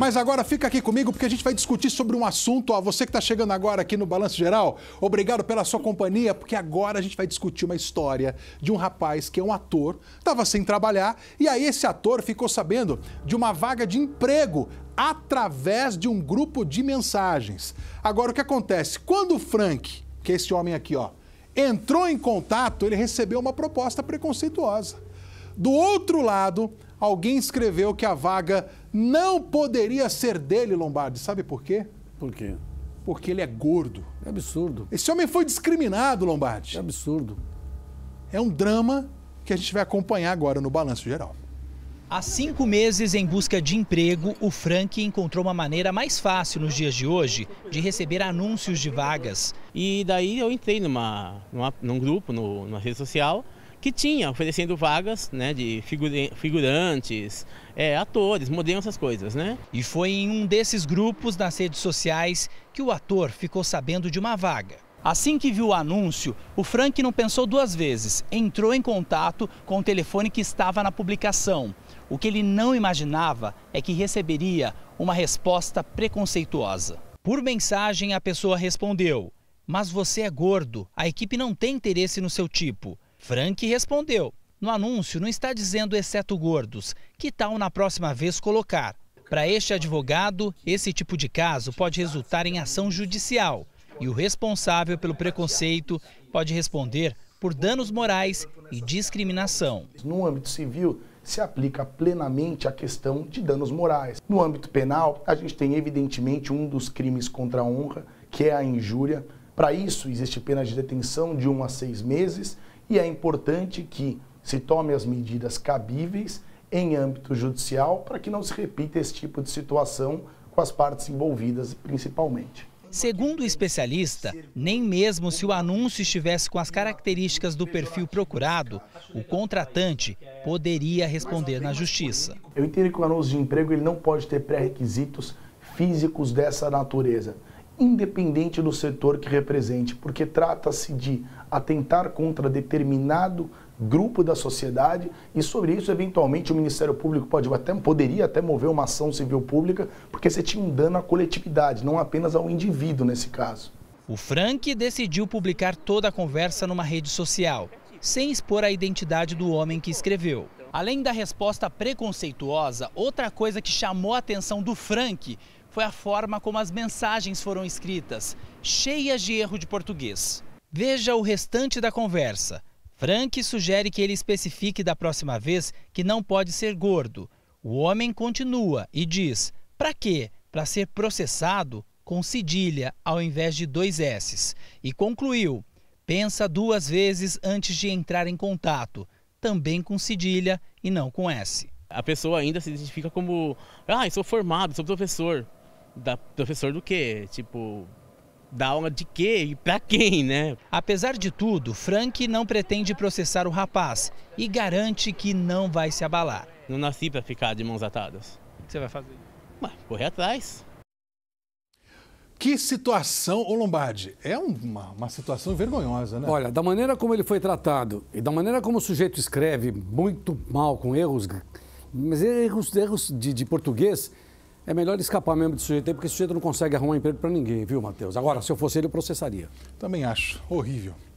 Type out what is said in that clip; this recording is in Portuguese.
Mas agora fica aqui comigo porque a gente vai discutir sobre um assunto. Ó, você que está chegando agora aqui no Balanço Geral, obrigado pela sua companhia, porque agora a gente vai discutir uma história de um rapaz que é um ator, estava sem trabalhar, e aí esse ator ficou sabendo de uma vaga de emprego através de um grupo de mensagens. Agora o que acontece? Quando o Frank, que é esse homem aqui, ó, entrou em contato, ele recebeu uma proposta preconceituosa. Do outro lado, alguém escreveu que a vaga não poderia ser dele, Lombardi. Sabe por quê? Por quê? Porque ele é gordo. É absurdo. Esse homem foi discriminado, Lombardi. É absurdo. É um drama que a gente vai acompanhar agora no Balanço Geral. Há cinco meses em busca de emprego, o Frank encontrou uma maneira mais fácil nos dias de hoje de receber anúncios de vagas. E daí eu entrei numa, numa num grupo, no, numa rede social, que tinha, oferecendo vagas né, de figurantes, é, atores, modelos, essas coisas. Né? E foi em um desses grupos nas redes sociais que o ator ficou sabendo de uma vaga. Assim que viu o anúncio, o Frank não pensou duas vezes. Entrou em contato com o telefone que estava na publicação. O que ele não imaginava é que receberia uma resposta preconceituosa. Por mensagem, a pessoa respondeu: Mas você é gordo, a equipe não tem interesse no seu tipo. Frank respondeu: No anúncio não está dizendo exceto gordos. Que tal na próxima vez colocar? Para este advogado, esse tipo de caso pode resultar em ação judicial e o responsável pelo preconceito pode responder por danos morais e discriminação. No âmbito civil, se aplica plenamente a questão de danos morais. No âmbito penal, a gente tem evidentemente um dos crimes contra a honra, que é a injúria. Para isso, existe pena de detenção de um a seis meses e é importante que se tome as medidas cabíveis em âmbito judicial para que não se repita esse tipo de situação com as partes envolvidas principalmente. Segundo o especialista, nem mesmo se o anúncio estivesse com as características do perfil procurado, o contratante poderia responder na justiça. Eu entendo que o anúncio de emprego ele não pode ter pré-requisitos físicos dessa natureza independente do setor que represente, porque trata-se de atentar contra determinado grupo da sociedade e sobre isso eventualmente o Ministério Público pode até poderia até mover uma ação civil pública, porque você tinha um dano à coletividade, não apenas ao indivíduo nesse caso. O Frank decidiu publicar toda a conversa numa rede social, sem expor a identidade do homem que escreveu. Além da resposta preconceituosa, outra coisa que chamou a atenção do Frank foi a forma como as mensagens foram escritas, cheias de erro de português. Veja o restante da conversa. Frank sugere que ele especifique da próxima vez que não pode ser gordo. O homem continua e diz: para quê? Para ser processado com cedilha ao invés de dois S's. E concluiu: pensa duas vezes antes de entrar em contato, também com cedilha e não com S. A pessoa ainda se identifica como: ah, sou formado, sou professor da professor do quê? Tipo, da aula de quê e para quem, né? Apesar de tudo, Frank não pretende processar o rapaz e garante que não vai se abalar. Não nasci para ficar de mãos atadas. O que você vai fazer? Mas, correr atrás. Que situação, ô Lombardi, é uma, uma situação vergonhosa, né? Olha, da maneira como ele foi tratado e da maneira como o sujeito escreve muito mal, com erros, mas erros, erros de, de português, é melhor escapar mesmo do sujeito porque o sujeito não consegue arrumar emprego para ninguém, viu, Matheus? Agora, se eu fosse ele, eu processaria. Também acho. Horrível.